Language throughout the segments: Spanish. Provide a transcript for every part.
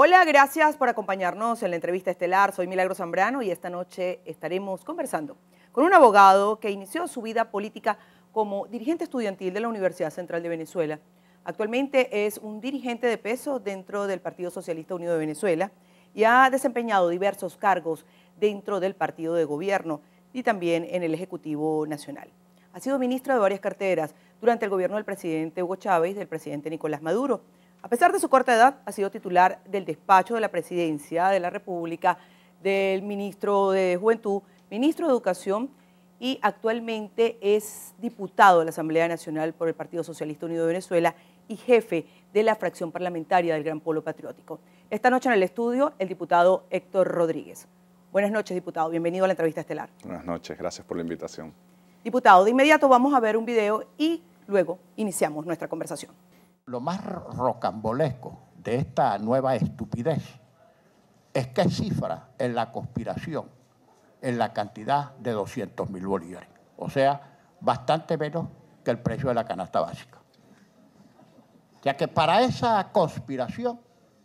Hola, gracias por acompañarnos en la entrevista estelar. Soy Milagro Zambrano y esta noche estaremos conversando con un abogado que inició su vida política como dirigente estudiantil de la Universidad Central de Venezuela. Actualmente es un dirigente de peso dentro del Partido Socialista Unido de Venezuela y ha desempeñado diversos cargos dentro del partido de gobierno y también en el Ejecutivo Nacional. Ha sido ministro de varias carteras durante el gobierno del presidente Hugo Chávez y del presidente Nicolás Maduro. A pesar de su corta edad, ha sido titular del despacho de la Presidencia de la República, del ministro de Juventud, ministro de Educación y actualmente es diputado de la Asamblea Nacional por el Partido Socialista Unido de Venezuela y jefe de la fracción parlamentaria del Gran Polo Patriótico. Esta noche en el estudio, el diputado Héctor Rodríguez. Buenas noches, diputado. Bienvenido a la entrevista estelar. Buenas noches. Gracias por la invitación. Diputado, de inmediato vamos a ver un video y luego iniciamos nuestra conversación lo más rocambolesco de esta nueva estupidez es que cifra en la conspiración en la cantidad de 200 mil bolívares, o sea, bastante menos que el precio de la canasta básica. Ya que para esa conspiración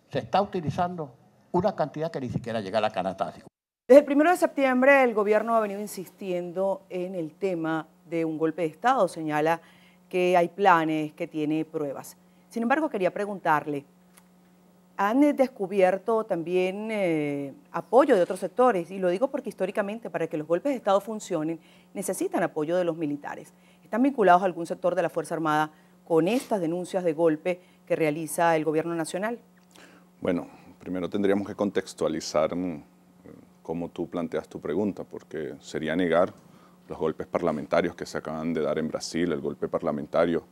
se está utilizando una cantidad que ni siquiera llega a la canasta básica. Desde el 1 de septiembre el gobierno ha venido insistiendo en el tema de un golpe de Estado, señala que hay planes, que tiene pruebas. Sin embargo, quería preguntarle, han eh, descubierto también eh, apoyo de otros sectores, y lo digo porque históricamente para que los golpes de Estado funcionen necesitan apoyo de los militares. ¿Están vinculados algún sector de la Fuerza Armada con estas denuncias de golpe que realiza el Gobierno Nacional? Bueno, primero tendríamos que contextualizar mm, cómo tú planteas tu pregunta, porque sería negar los golpes parlamentarios que se acaban de dar en Brasil, el golpe parlamentario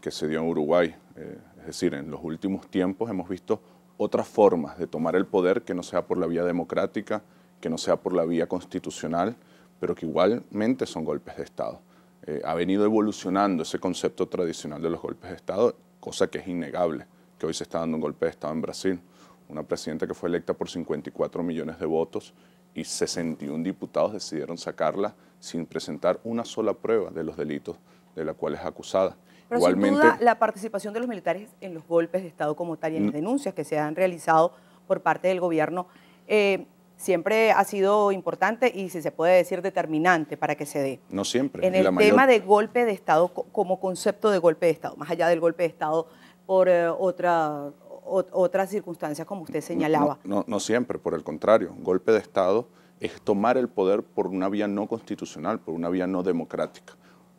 que se dio en Uruguay. Eh, es decir, en los últimos tiempos hemos visto otras formas de tomar el poder que no sea por la vía democrática, que no sea por la vía constitucional, pero que igualmente son golpes de Estado. Eh, ha venido evolucionando ese concepto tradicional de los golpes de Estado, cosa que es innegable, que hoy se está dando un golpe de Estado en Brasil. Una presidenta que fue electa por 54 millones de votos y 61 diputados decidieron sacarla sin presentar una sola prueba de los delitos de la cual es acusada. Pero sin duda, la participación de los militares en los golpes de Estado como tal y en las mm. denuncias que se han realizado por parte del gobierno eh, siempre ha sido importante y, si se puede decir, determinante para que se dé. No siempre. En el tema de golpe de Estado, como concepto de golpe de Estado, más allá del golpe de Estado por eh, otra, otras circunstancias como usted señalaba. No, no, siempre, por el contrario. golpe de Estado es tomar el poder por una vía no constitucional, por una vía no democrática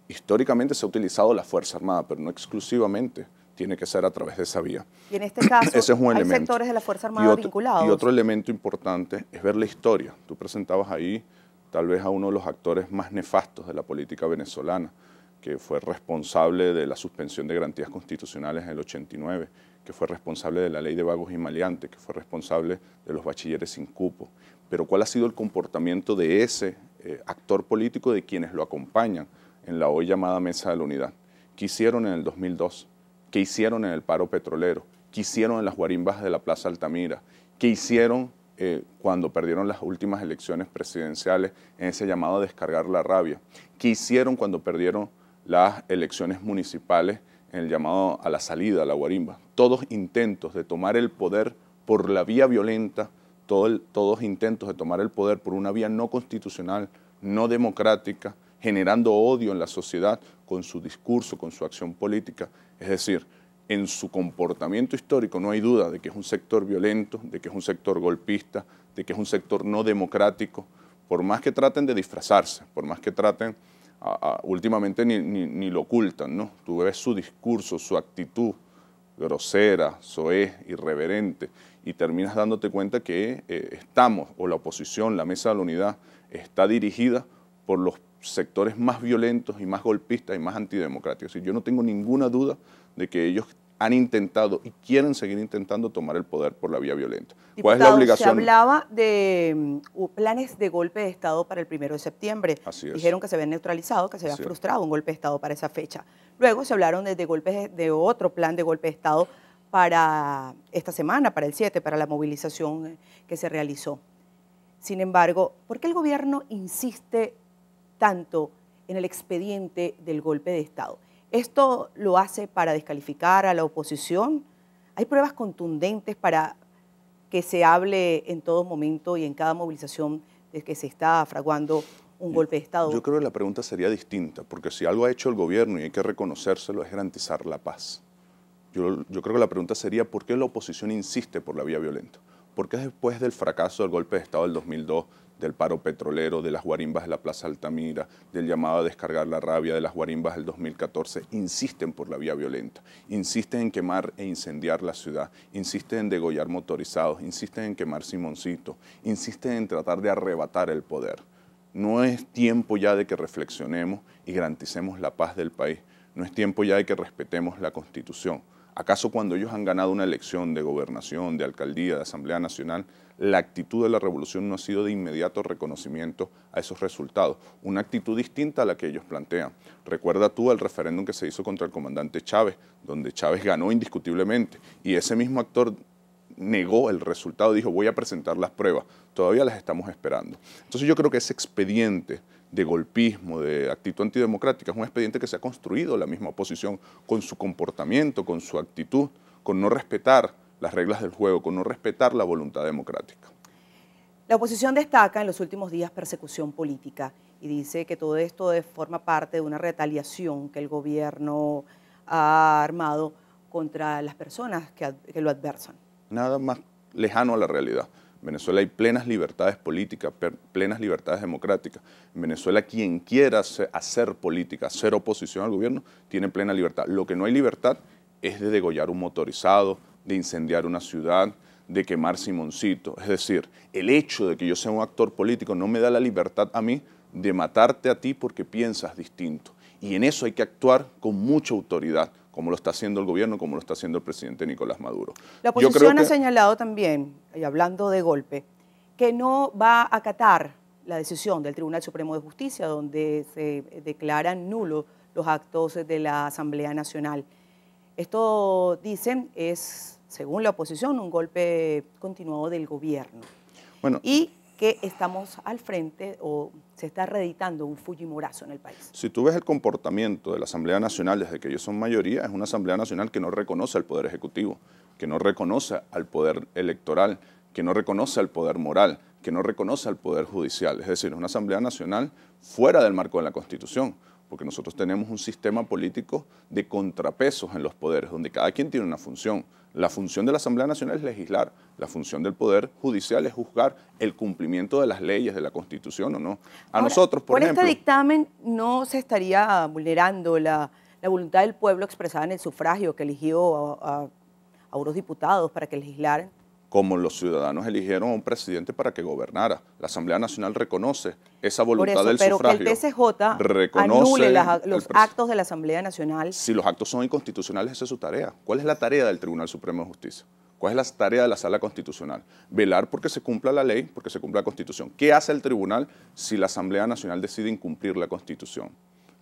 históricamente se ha utilizado la Fuerza Armada, pero no exclusivamente tiene que ser a través de esa vía. Y en este caso, es hay sectores de la Fuerza Armada vinculados. Y otro elemento importante es ver la historia. Tú presentabas ahí tal vez a uno de los actores más nefastos de la política venezolana, que fue responsable de la suspensión de garantías constitucionales en el 89, que fue responsable de la ley de vagos y maleantes, que fue responsable de los bachilleres sin cupo. Pero ¿cuál ha sido el comportamiento de ese eh, actor político de quienes lo acompañan? en la hoy llamada Mesa de la Unidad. ¿Qué hicieron en el 2002? que hicieron en el paro petrolero? ¿Qué hicieron en las guarimbas de la Plaza Altamira? que hicieron eh, cuando perdieron las últimas elecciones presidenciales en ese llamado a descargar la rabia? que hicieron cuando perdieron las elecciones municipales en el llamado a la salida, a la guarimba? Todos intentos de tomar el poder por la vía violenta, todos intentos de tomar el poder por una vía no constitucional, no democrática, generando odio en la sociedad con su discurso, con su acción política. Es decir, en su comportamiento histórico no hay duda de que es un sector violento, de que es un sector golpista, de que es un sector no democrático, por más que traten de disfrazarse, por más que traten, últimamente ni, lo ocultan, ¿no? Tú ves su discurso, su actitud grosera, soez, irreverente, y terminas dándote cuenta que eh, estamos, o la oposición, la mesa de la unidad, está dirigida por los sectores más violentos y más golpistas y más antidemocráticos. Y yo no tengo ninguna duda de que ellos han intentado y quieren seguir intentando tomar el poder por la vía violenta. ¿Cuál es la obligación? Se hablaba de mm, planes de golpe de Estado para el primero de septiembre. Dijeron que se había neutralizado, que se había frustrado un golpe de Estado para esa fecha. Luego se hablaron desde golpes, de otro plan de golpe de Estado para esta semana, para el 7, para la movilización que se realizó. Sin embargo, ¿por qué el gobierno insiste tanto en el expediente del golpe de Estado. ¿Esto lo hace para descalificar a la oposición? ¿Hay pruebas contundentes para que se hable en todo momento y en cada movilización de que se está fraguando un golpe de Estado? Yo creo que la pregunta sería distinta, porque si algo ha hecho el gobierno y hay que reconocérselo es garantizar la paz. Yo, creo que la pregunta sería por qué la oposición insiste por la vía violenta porque después del fracaso del golpe de Estado del 2002, del paro petrolero, de las guarimbas de la Plaza Altamira, del llamado a descargar la rabia de las guarimbas del 2014, insisten por la vía violenta, insisten en quemar e incendiar la ciudad, insisten en degollar motorizados, insisten en quemar Simoncito, insisten en tratar de arrebatar el poder. No es tiempo ya de que reflexionemos y garanticemos la paz del país, no es tiempo ya de que respetemos la Constitución. ¿Acaso cuando ellos han ganado una elección de gobernación, de alcaldía, de Asamblea Nacional, la actitud de la revolución no ha sido de inmediato reconocimiento a esos resultados? Una actitud distinta a la que ellos plantean. Recuerda tú el referéndum que se hizo contra el comandante Chávez, donde Chávez ganó indiscutiblemente y ese mismo actor negó el resultado, dijo voy a presentar las pruebas, todavía las estamos esperando. Entonces yo creo que ese expediente de golpismo, de actitud antidemocrática, es un expediente que se ha construido la misma oposición con su comportamiento, con su actitud, con no respetar las reglas del juego, con no respetar la voluntad democrática. La oposición destaca en los últimos días persecución política y dice que todo esto forma parte de una retaliación que el gobierno ha armado contra las personas que, lo adversan. Nada más lejano a la realidad. En Venezuela hay plenas libertades políticas, plenas libertades democráticas. En Venezuela quien quiera hacer política, hacer oposición al gobierno, tiene plena libertad. Lo que no hay libertad es de degollar un motorizado, de incendiar una ciudad, de quemar Simoncito. Es decir, el hecho de que yo sea un actor político no me da la libertad a mí de matarte a ti porque piensas distinto. Y en eso hay que actuar con mucha autoridad, como lo está haciendo el gobierno, como lo está haciendo el presidente Nicolás Maduro. La oposición ha señalado también, y hablando de golpe, que no va a acatar la decisión del Tribunal Supremo de Justicia, donde se declaran nulos los actos de la Asamblea Nacional. Esto, dicen, es, según la oposición, un golpe continuado del gobierno. Bueno, y que estamos al frente o se está reeditando un Fujimorazo en el país. Si tú ves el comportamiento de la Asamblea Nacional desde que ellos son mayoría, es una Asamblea Nacional que no reconoce al Poder Ejecutivo, que no reconoce al Poder Electoral, que no reconoce al Poder Moral, que no reconoce al Poder Judicial. Es decir, es una Asamblea Nacional fuera del marco de la Constitución porque nosotros tenemos un sistema político de contrapesos en los poderes, donde cada quien tiene una función. La función de la Asamblea Nacional es legislar, la función del Poder Judicial es juzgar el cumplimiento de las leyes, de la Constitución o no. A nosotros, por, este ejemplo... este dictamen no se estaría vulnerando la, voluntad del pueblo expresada en el sufragio que eligió a unos diputados para que legislaran como los ciudadanos eligieron a un presidente para que gobernara. La Asamblea Nacional reconoce esa voluntad del sufragio. Pero el TCJ anule los actos de la Asamblea Nacional. Si los actos son inconstitucionales, esa es su tarea. ¿Cuál es la tarea del Tribunal Supremo de Justicia? ¿Cuál es la tarea de la Sala Constitucional? Velar porque se cumpla la ley, porque se cumpla la Constitución. ¿Qué hace el Tribunal si la Asamblea Nacional decide incumplir la Constitución?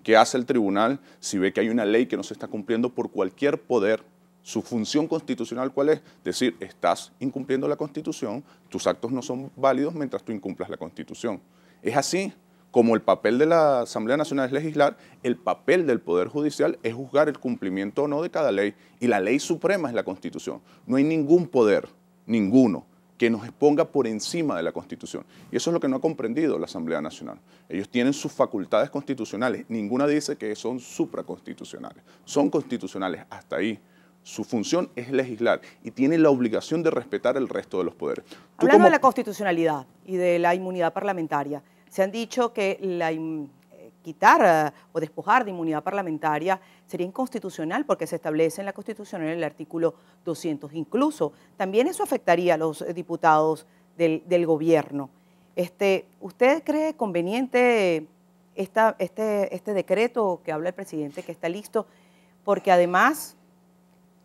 ¿Qué hace el Tribunal si ve que hay una ley que no se está cumpliendo por cualquier poder su función constitucional cuál es? Decir, estás incumpliendo la constitución, tus actos no son válidos mientras tú incumplas la constitución. Es así como el papel de la Asamblea Nacional es legislar, el papel del Poder Judicial es juzgar el cumplimiento o no de cada ley. Y la ley suprema es la constitución. No hay ningún poder, ninguno, que nos exponga por encima de la Constitución. Y eso es lo que no ha comprendido la Asamblea Nacional. Ellos tienen sus facultades constitucionales, ninguna dice que son supraconstitucionales, son constitucionales hasta ahí. Su función es legislar y tiene la obligación de respetar el resto de los poderes. Hablando de la constitucionalidad y de la inmunidad parlamentaria, se han dicho que la eh, quitar eh, o despojar de inmunidad parlamentaria sería inconstitucional porque se establece en la Constitución en el artículo 200. Incluso también eso afectaría a los eh, diputados del, gobierno. Este, ¿Usted cree conveniente este, este decreto que habla el presidente que está listo? Porque además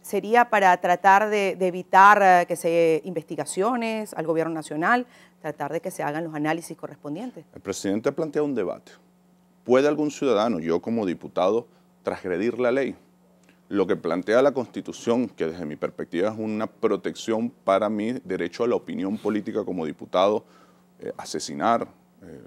sería para tratar de, evitar eh, que se investigaciones al gobierno nacional, tratar de que se hagan los análisis correspondientes. El presidente ha planteado un debate. ¿Puede algún ciudadano, yo como diputado, transgredir la ley? Lo que plantea la Constitución, que desde mi perspectiva es una protección para mi derecho a la opinión política como diputado, eh, asesinar, eh,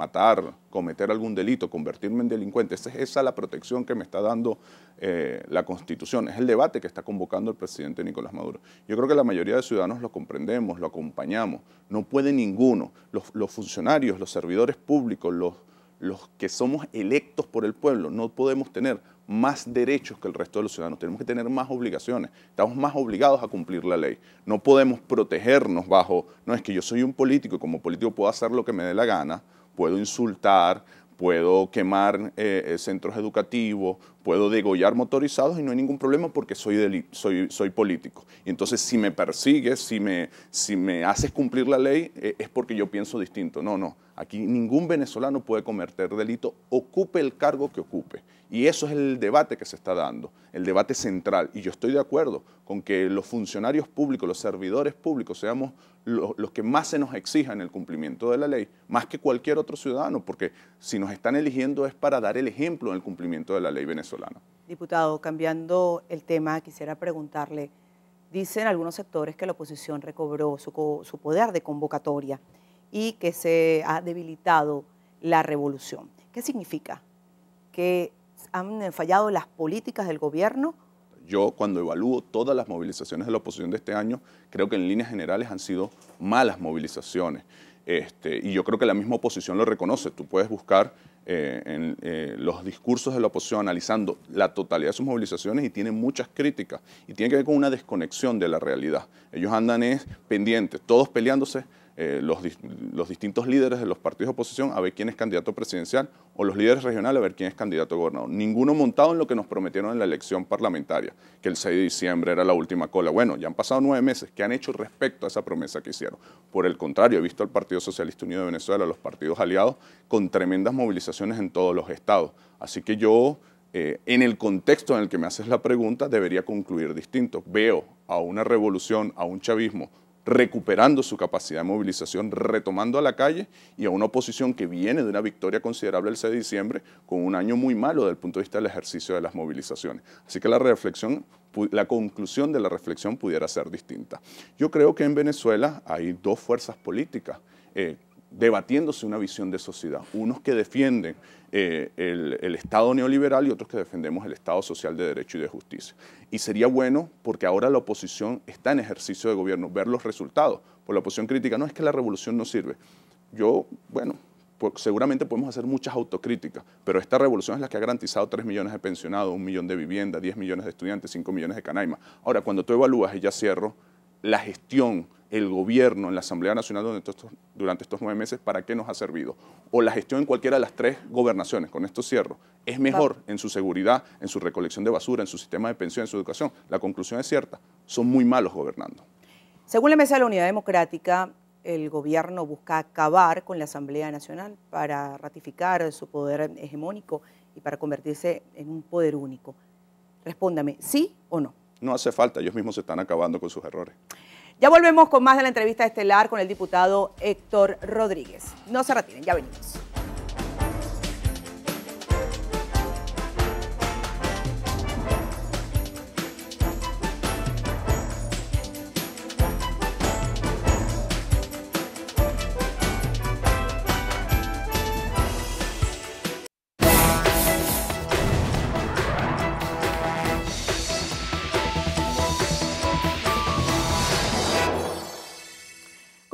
matar, cometer algún delito, convertirme en delincuente. Esa es, esa la protección que me está dando eh, la Constitución. Es el debate que está convocando el presidente Nicolás Maduro. Yo creo que la mayoría de ciudadanos lo comprendemos, lo acompañamos. No puede ninguno. Los, los funcionarios, los servidores públicos, los, los que somos electos por el pueblo, no podemos tener más derechos que el resto de los ciudadanos, tenemos que tener más obligaciones, estamos más obligados a cumplir la ley, no podemos protegernos bajo, no es que yo soy un político y como político puedo hacer lo que me dé la gana, puedo insultar, puedo quemar eh, eh, centros educativos, puedo degollar motorizados y no hay ningún problema porque soy, soy, soy político. Y entonces si me persigues, si me, si me haces cumplir la ley, eh, es porque yo pienso distinto. No, no, aquí ningún venezolano puede cometer delito, ocupe el cargo que ocupe. Y eso es el debate que se está dando, el debate central. Y yo estoy de acuerdo con que los funcionarios públicos, los servidores públicos, seamos los, los que más se nos exija en el cumplimiento de la ley, más que cualquier otro ciudadano, porque si nos están eligiendo es para dar el ejemplo en el cumplimiento de la ley venezolana. Diputado, cambiando el tema, quisiera preguntarle, dicen algunos sectores que la oposición recobró su poder de convocatoria y que se ha debilitado la revolución. ¿Qué significa? ¿Que han fallado las políticas del gobierno? Yo cuando evalúo todas las movilizaciones de la oposición de este año, creo que en líneas generales han sido malas movilizaciones. Este, y yo creo que la misma oposición lo reconoce. Tú puedes buscar eh, en eh, los discursos de la oposición analizando la totalidad de sus movilizaciones y tienen muchas críticas. Y tiene que ver con una desconexión de la realidad. Ellos andan pendientes, todos peleándose, eh, los, distintos líderes de los partidos de oposición a ver quién es candidato presidencial o los líderes regionales a ver quién es candidato a gobernador. Ninguno montado en lo que nos prometieron en la elección parlamentaria, que el 6 de diciembre era la última cola. Bueno, ya han pasado nueve meses. ¿Qué han hecho respecto a esa promesa que hicieron? Por el contrario, he visto al Partido Socialista Unido de Venezuela, a los partidos aliados, con tremendas movilizaciones en todos los estados. Así que yo... Eh, en el contexto en el que me haces la pregunta, debería concluir distinto. Veo a una revolución, a un chavismo recuperando su capacidad de movilización, retomando a la calle y a una oposición que viene de una victoria considerable el 6 de diciembre, con un año muy malo desde el punto de vista del ejercicio de las movilizaciones. Así que la reflexión, la conclusión de la reflexión pudiera ser distinta. Yo creo que en Venezuela hay dos fuerzas políticas. Eh, debatiéndose una visión de sociedad. Unos que defienden eh, el, Estado neoliberal y otros que defendemos el Estado social de derecho y de justicia. Y sería bueno, porque ahora la oposición está en ejercicio de gobierno, ver los resultados. Por pues la oposición crítica, no es que la revolución no sirve. Yo, bueno, pues seguramente podemos hacer muchas autocríticas, pero esta revolución es la que ha garantizado 3 millones de pensionados, 1 millón de viviendas, 10 millones de estudiantes, 5 millones de canaimas. Ahora, cuando tú evalúas, y ya cierro, la gestión, el gobierno en la Asamblea Nacional durante estos, nueve meses, ¿para qué nos ha servido? O la gestión en cualquiera de las tres gobernaciones, con estos cierro, es mejor en su seguridad, en su recolección de basura, en su sistema de pensión, en su educación. La conclusión es cierta, son muy malos gobernando. Según la Mesa de la Unidad Democrática, el gobierno busca acabar con la Asamblea Nacional para ratificar su poder hegemónico y para convertirse en un poder único. Respóndame, ¿sí o no? no hace falta, ellos mismos se están acabando con sus errores. Ya volvemos con más de la entrevista estelar con el diputado Héctor Rodríguez. No se retiren, ya venimos.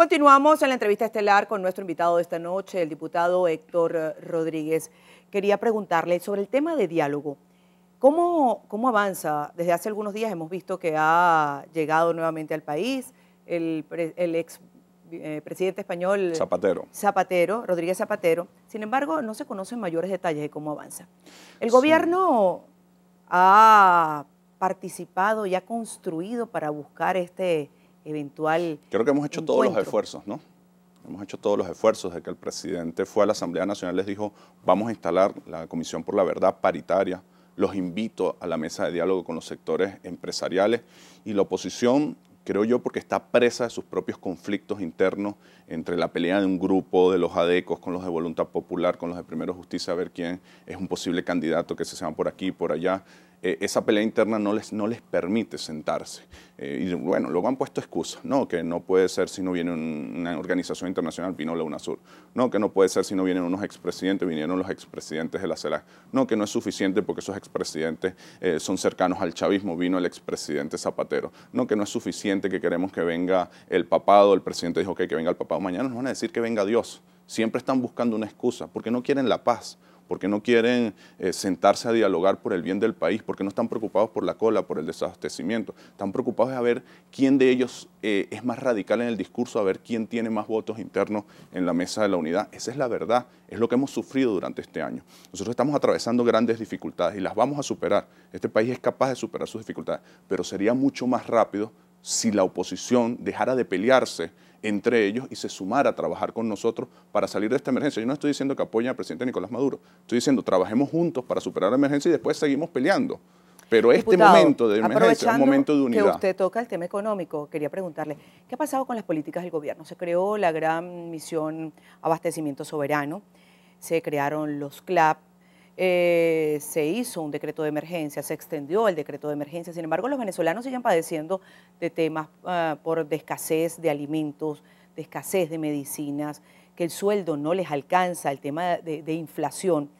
Continuamos en la entrevista estelar con nuestro invitado de esta noche, el diputado Héctor eh, Rodríguez. Quería preguntarle sobre el tema de diálogo. ¿Cómo, ¿Cómo avanza? Desde hace algunos días hemos visto que ha llegado nuevamente al país el, ex eh, presidente español Zapatero. Zapatero, Rodríguez Zapatero. Sin embargo, no se conocen mayores detalles de cómo avanza. El gobierno ha participado y ha construido para buscar este, eventual. Creo que hemos hecho todos los esfuerzos, ¿no? Hemos hecho todos los esfuerzos de que el presidente fue a la Asamblea Nacional, les dijo, vamos a instalar la Comisión por la Verdad paritaria, los invito a la mesa de diálogo con los sectores empresariales y la oposición, creo yo, porque está presa de sus propios conflictos internos entre la pelea de un grupo de los adecos con los de Voluntad Popular, con los de Primero Justicia, a ver quién es un posible candidato que se sean por aquí, por allá. Eh, esa pelea interna no les, no les permite sentarse. Eh, y bueno, luego han puesto excusas, no, que no puede ser si no viene una organización internacional, vino la UNASUR, no, que no puede ser si no vienen unos expresidentes, vinieron los expresidentes de la CELAC, no, que no es suficiente porque esos expresidentes eh, son cercanos al chavismo, vino el expresidente Zapatero, no, que no es suficiente que queremos que venga el papado, el presidente dijo okay, que venga el papado, mañana nos van a decir que venga Dios, siempre están buscando una excusa porque no quieren la paz ¿Por qué no quieren eh, sentarse a dialogar por el bien del país? ¿Por qué no están preocupados por la cola, por el desabastecimiento? Están preocupados a ver quién de ellos eh, es más radical en el discurso, a ver quién tiene más votos internos en la mesa de la unidad. Esa es la verdad, es lo que hemos sufrido durante este año. Nosotros estamos atravesando grandes dificultades y las vamos a superar. Este país es capaz de superar sus dificultades, pero sería mucho más rápido si la oposición dejara de pelearse entre ellos y se sumara a trabajar con nosotros para salir de esta emergencia. Yo no estoy diciendo que apoyen al presidente Nicolás Maduro, estoy diciendo trabajemos juntos para superar la emergencia y después seguimos peleando. Pero este momento de emergencia es un momento de unidad. que usted toca el tema económico, quería preguntarle, ¿qué ha pasado con las políticas del gobierno? Se creó la gran misión Abastecimiento Soberano, se crearon los CLAP, eh, se hizo un decreto de emergencia, se extendió el decreto de emergencia, sin embargo los venezolanos siguen padeciendo de temas ah, por de escasez de alimentos, de escasez de medicinas, que el sueldo no les alcanza, el tema de, de inflación.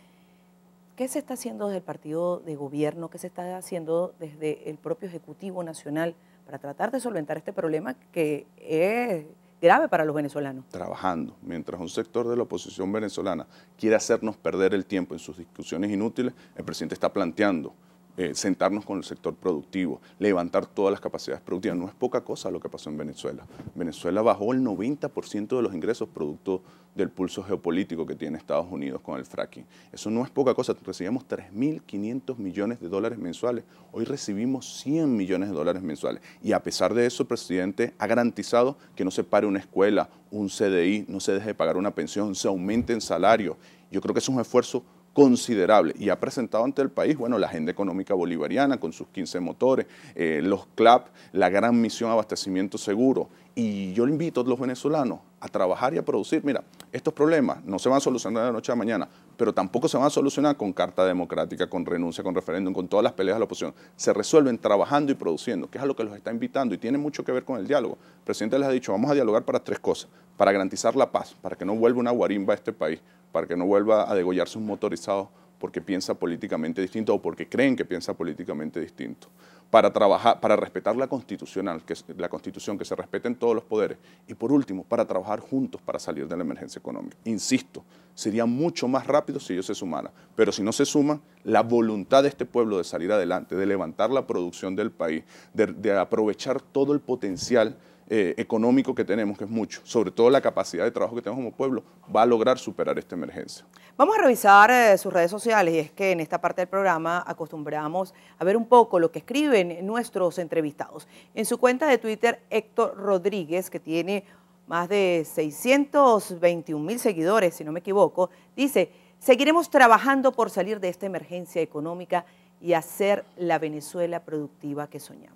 ¿Qué se está haciendo desde el partido de gobierno? ¿Qué se está haciendo desde el propio Ejecutivo Nacional para tratar de solventar este problema que es grave para los venezolanos. Trabajando, mientras un sector de la oposición venezolana quiere hacernos perder el tiempo en sus discusiones inútiles, el presidente está planteando eh, sentarnos con el sector productivo, levantar todas las capacidades productivas. No es poca cosa lo que pasó en Venezuela. Venezuela bajó el 90% de los ingresos producto del pulso geopolítico que tiene Estados Unidos con el fracking. Eso no es poca cosa. Recibíamos 3.500 millones de dólares mensuales. Hoy recibimos 100 millones de dólares mensuales. Y a pesar de eso, el presidente ha garantizado que no se pare una escuela, un CDI, no se deje de pagar una pensión, se aumente aumenten salario. Yo creo que es un esfuerzo considerable y ha presentado ante el país, bueno, la agenda económica bolivariana con sus 15 motores, eh, los CLAP, la gran misión abastecimiento seguro y yo invito a los venezolanos a trabajar y a producir. Mira, estos problemas no se van a solucionar de la noche a la mañana, pero tampoco se van a solucionar con carta democrática, con renuncia, con referéndum, con todas las peleas de la oposición. Se resuelven trabajando y produciendo, que es a lo que los está invitando y tiene mucho que ver con el diálogo. El presidente les ha dicho, vamos a dialogar para tres cosas, para garantizar la paz, para que no vuelva una guarimba a este país, para que no vuelva a degollarse un motorizado porque piensa políticamente distinto o porque creen que piensa políticamente distinto. Para, trabajar, para respetar la, constitucional, que la constitución, que se respeten todos los poderes. Y por último, para trabajar juntos para salir de la emergencia económica. Insisto, sería mucho más rápido si ellos se sumaran. Pero si no se suman, la voluntad de este pueblo de salir adelante, de levantar la producción del país, de aprovechar todo el potencial eh, económico que tenemos, que es mucho, sobre todo la capacidad de trabajo que tenemos como pueblo, va a lograr superar esta emergencia. Vamos a revisar eh, sus redes sociales y es que en esta parte del programa acostumbramos a ver un poco lo que escriben nuestros entrevistados. En su cuenta de Twitter, Héctor Rodríguez, que tiene más de 621 mil seguidores, si no me equivoco, dice, seguiremos trabajando por salir de esta emergencia económica y hacer la Venezuela productiva que soñamos.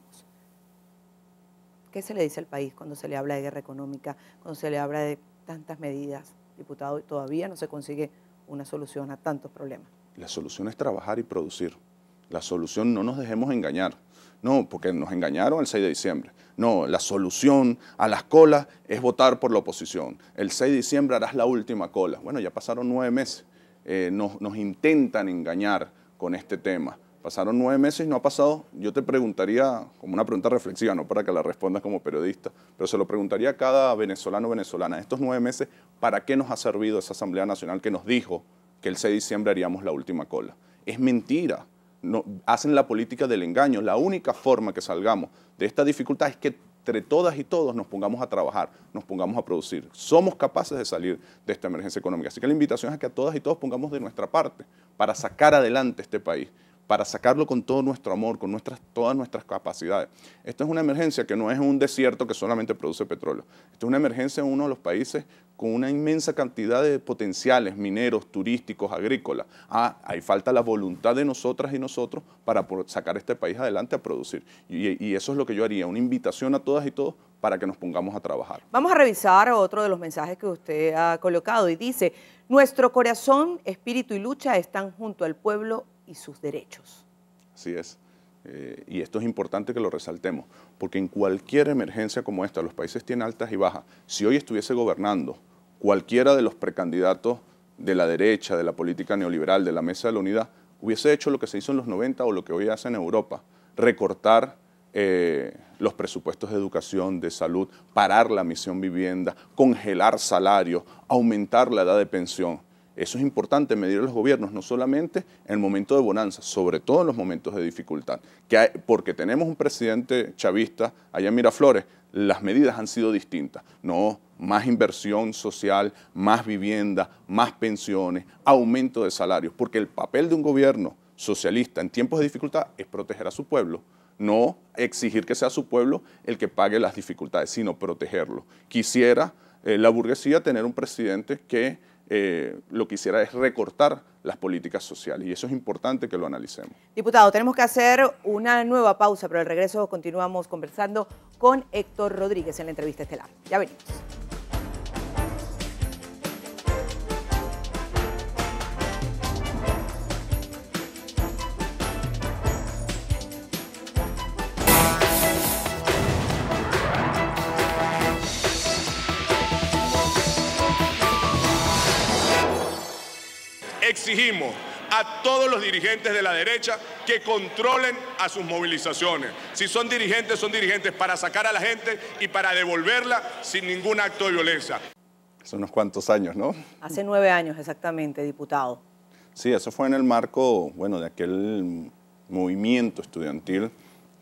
¿Qué se le dice al país cuando se le habla de guerra económica, cuando se le habla de tantas medidas, diputado, todavía no se consigue una solución a tantos problemas? La solución es trabajar y producir. La solución no nos dejemos engañar. No, porque nos engañaron el 6 de diciembre. No, la solución a las colas es votar por la oposición. El 6 de diciembre harás la última cola. Bueno, ya pasaron nueve meses. Eh, nos intentan engañar con este tema. Pasaron nueve meses y no ha pasado. Yo te preguntaría, como una pregunta reflexiva, no para que la respondas como periodista, pero se lo preguntaría a cada venezolano o venezolana, estos nueve meses, ¿para qué nos ha servido esa Asamblea Nacional que nos dijo que el 6 de diciembre haríamos la última cola? Es mentira. hacen la política del engaño. La única forma que salgamos de esta dificultad es que entre todas y todos nos pongamos a trabajar, nos pongamos a producir. Somos capaces de salir de esta emergencia económica. Así que la invitación es que a todas y todos pongamos de nuestra parte para sacar adelante este país para sacarlo con todo nuestro amor, con nuestras, todas nuestras capacidades. Esto es una emergencia que no es un desierto que solamente produce petróleo. Esto es una emergencia en uno de los países con una inmensa cantidad de potenciales mineros, turísticos, agrícolas. Ah, hay falta la voluntad de nosotras y nosotros para sacar este país adelante a producir. Y, y eso es lo que yo haría, una invitación a todas y todos para que nos pongamos a trabajar. Vamos a revisar otro de los mensajes que usted ha colocado y dice, nuestro corazón, espíritu y lucha están junto al pueblo y sus derechos. Así es. Eh, y esto es importante que lo resaltemos, porque en cualquier emergencia como esta, los países tienen altas y bajas. Si hoy estuviese gobernando cualquiera de los precandidatos de la derecha, de la política neoliberal, de la Mesa de la Unidad, hubiese hecho lo que se hizo en los 90 o lo que hoy hace en Europa, recortar eh, los presupuestos de educación, de salud, parar la misión vivienda, congelar salarios, aumentar la edad de pensión. Eso es importante medir a los gobiernos, no solamente en el momento de bonanza, sobre todo en los momentos de dificultad. Que porque tenemos un presidente chavista allá en Miraflores, las medidas han sido distintas. No, más inversión social, más vivienda, más pensiones, aumento de salarios. Porque el papel de un gobierno socialista en tiempos de dificultad es proteger a su pueblo, no exigir que sea su pueblo el que pague las dificultades, sino protegerlo. Quisiera eh, la burguesía tener un presidente que eh, lo que hiciera es recortar las políticas sociales y eso es importante que lo analicemos. Diputado, tenemos que hacer una nueva pausa, pero al regreso continuamos conversando con Héctor Rodríguez en la entrevista estelar. Ya venimos. dijimos a todos los dirigentes de la derecha que controlen a sus movilizaciones. Si son dirigentes, son dirigentes para sacar a la gente y para devolverla sin ningún acto de violencia. Son unos cuantos años, ¿no? Hace nueve años exactamente, diputado. Sí, eso fue en el marco, bueno, de aquel movimiento estudiantil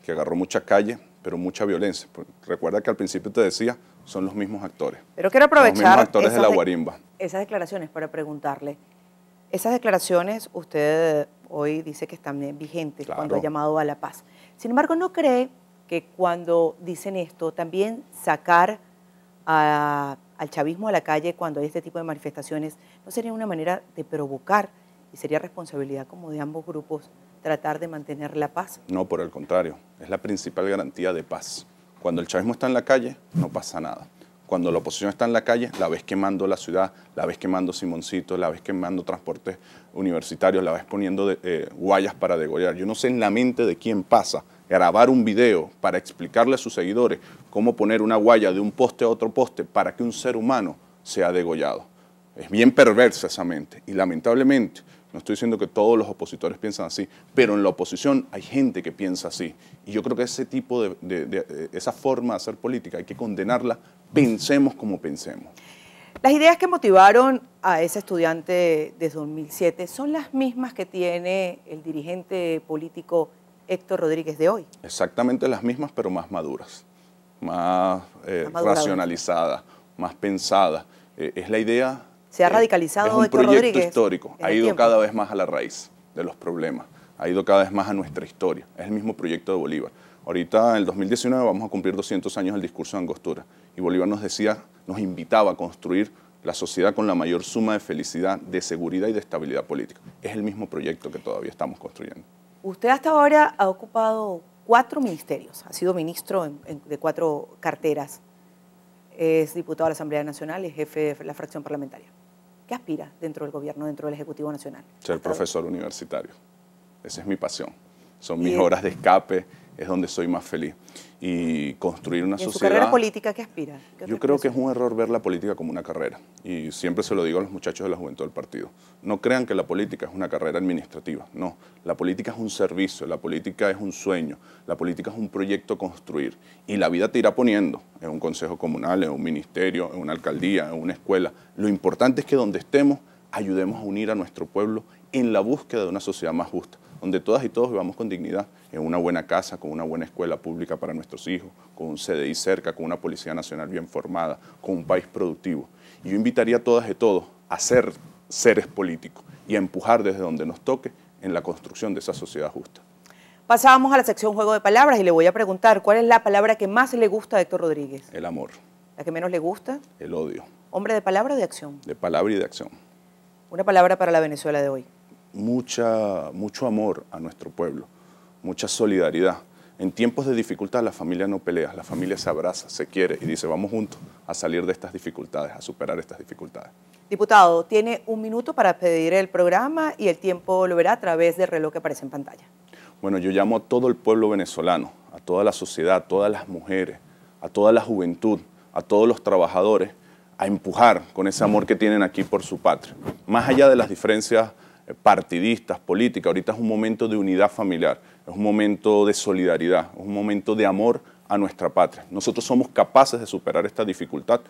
que agarró mucha calle, pero mucha violencia. Recuerda que al principio te decía, son los mismos actores. Pero quiero aprovechar los mismos actores de la guarimba. esas declaraciones para preguntarle, esas declaraciones usted eh, hoy dice que están vigentes cuando ha llamado a la paz. Sin embargo, ¿no cree que cuando dicen esto, también sacar al chavismo a la calle cuando hay este tipo de manifestaciones, no sería una manera de provocar y sería responsabilidad como de ambos grupos tratar de mantener la paz? No, por el contrario, es la principal garantía de paz. Cuando el chavismo está en la calle, no pasa nada cuando la oposición está en la calle, la ves quemando la ciudad, la ves quemando Simoncito, la ves quemando transportes universitarios, la ves poniendo eh, guayas para degollar. Yo no sé en la mente de quién pasa grabar un video para explicarle a sus seguidores cómo poner una guaya de un poste a otro poste para que un ser humano sea degollado. Es bien perversa esa mente y lamentablemente no estoy diciendo que todos los opositores piensan así, pero en la oposición hay gente que piensa así. Y yo creo que ese tipo de, eh, esa forma de hacer política hay que condenarla pensemos como pensemos. Las ideas que motivaron a ese estudiante de 2007 son las mismas que tiene el dirigente político Héctor Rodríguez de hoy. Exactamente las mismas, pero más maduras, más, eh, más racionalizadas, más pensadas. Eh, es la idea... Se ha radicalizado es un proyecto histórico, ha ido cada vez más a la raíz de los problemas, ha ido cada vez más a nuestra historia. Es el mismo proyecto de Bolívar. Ahorita, en el 2019, vamos a cumplir 200 años del discurso de Angostura y Bolívar nos decía, nos invitaba a construir la sociedad con la mayor suma de felicidad, de seguridad y de estabilidad política. Es el mismo proyecto que todavía estamos construyendo. Usted hasta ahora ha ocupado cuatro ministerios, ha sido ministro de cuatro carteras, es diputado de la Asamblea Nacional y jefe de la fracción parlamentaria. ¿Qué aspira dentro del gobierno, dentro del Ejecutivo Nacional? Ser profesor universitario. Esa es mi pasión. Son mis horas de escape, es donde soy más feliz. Y construir una sociedad... carrera política que aspira? yo creo que es un error ver la política como una carrera. Y siempre se lo digo a los muchachos de la juventud del partido. No crean que la política es una carrera administrativa. No, la política es un servicio, la política es un sueño, la política es un proyecto construir. Y la vida te irá poniendo en un consejo comunal, en un ministerio, en una alcaldía, en una escuela. Lo importante es que donde estemos ayudemos a unir a nuestro pueblo en la búsqueda de una sociedad más justa donde todas y todos vivamos con dignidad, en una buena casa, con una buena escuela pública para nuestros hijos, con un CDI cerca, con una Policía Nacional bien formada, con un país productivo. Y yo invitaría a todas y todos a ser seres políticos y a empujar desde donde nos toque en la construcción de esa sociedad justa. Pasábamos a la sección Juego de Palabras y le voy a preguntar, ¿cuál es la palabra que más le gusta a Héctor Rodríguez? El amor. ¿La que menos le gusta? El odio. ¿Hombre de palabra o de acción? De palabra y de acción. Una palabra para la Venezuela de hoy mucha, mucho amor a nuestro pueblo, mucha solidaridad. En tiempos de dificultad la familia no pelea, la familia se abraza, se quiere y dice vamos juntos a salir de estas dificultades, a superar estas dificultades. Diputado, tiene un minuto para pedir el programa y el tiempo lo verá a través del reloj que aparece en pantalla. Bueno, yo llamo a todo el pueblo venezolano, a toda la sociedad, a todas las mujeres, a toda la juventud, a todos los trabajadores, a empujar con ese amor que tienen aquí por su patria. Más allá de las diferencias eh, partidistas, política. Ahorita es un momento de unidad familiar, es un momento de solidaridad, es un momento de amor a nuestra patria. Nosotros somos capaces de superar esta dificultad.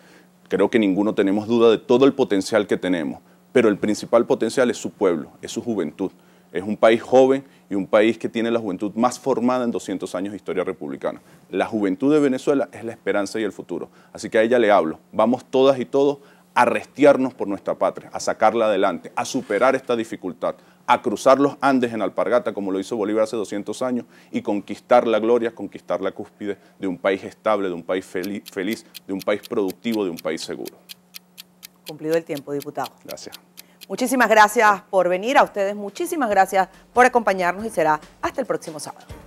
Creo que ninguno tenemos duda de todo el potencial que tenemos, pero el principal potencial es su pueblo, es su juventud. Es un país joven y un país que tiene la juventud más formada en 200 años de historia republicana. La juventud de Venezuela es la esperanza y el futuro. Así que a ella le hablo. Vamos todas y todos a restiarnos por nuestra patria, a sacarla adelante, a superar esta dificultad, a cruzar los Andes en alpargata como lo hizo Bolívar hace 200 años y conquistar la gloria, conquistar la cúspide de un país estable, de un país feliz, de un país productivo, de un país seguro. Cumplido el tiempo, diputado. Gracias. Muchísimas gracias por venir a ustedes, muchísimas gracias por acompañarnos y será hasta el próximo sábado.